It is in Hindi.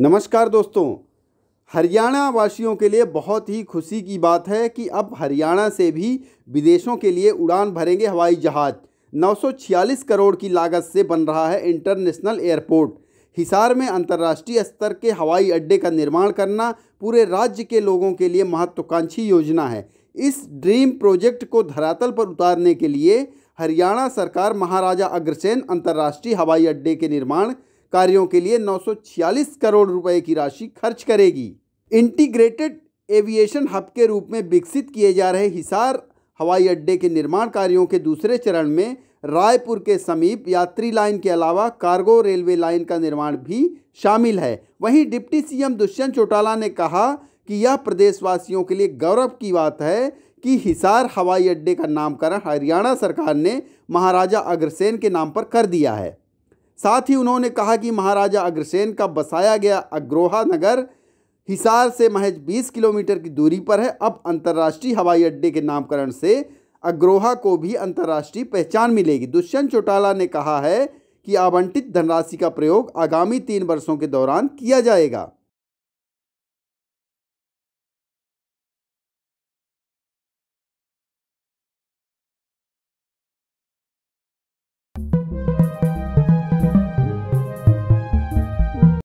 नमस्कार दोस्तों हरियाणा वासियों के लिए बहुत ही खुशी की बात है कि अब हरियाणा से भी विदेशों के लिए उड़ान भरेंगे हवाई जहाज़ 946 करोड़ की लागत से बन रहा है इंटरनेशनल एयरपोर्ट हिसार में अंतर्राष्ट्रीय स्तर के हवाई अड्डे का निर्माण करना पूरे राज्य के लोगों के लिए महत्वाकांक्षी योजना है इस ड्रीम प्रोजेक्ट को धरातल पर उतारने के लिए हरियाणा सरकार महाराजा अग्रसेन अंतर्राष्ट्रीय हवाई अड्डे के निर्माण कार्यों के लिए 946 करोड़ रुपए की राशि खर्च करेगी इंटीग्रेटेड एविएशन हब के रूप में विकसित किए जा रहे हिसार हवाई अड्डे के निर्माण कार्यों के दूसरे चरण में रायपुर के समीप यात्री लाइन के अलावा कार्गो रेलवे लाइन का निर्माण भी शामिल है वहीं डिप्टी सीएम दुष्यंत चौटाला ने कहा कि यह प्रदेशवासियों के लिए गौरव की बात है कि हिसार हवाई अड्डे का नामकरण हरियाणा सरकार ने महाराजा अग्रसेन के नाम पर कर दिया है साथ ही उन्होंने कहा कि महाराजा अग्रसेन का बसाया गया अग्रोहा नगर हिसार से महज 20 किलोमीटर की दूरी पर है अब अंतर्राष्ट्रीय हवाई अड्डे के नामकरण से अग्रोहा को भी अंतर्राष्ट्रीय पहचान मिलेगी दुष्यंत चौटाला ने कहा है कि आवंटित धनराशि का प्रयोग आगामी तीन वर्षों के दौरान किया जाएगा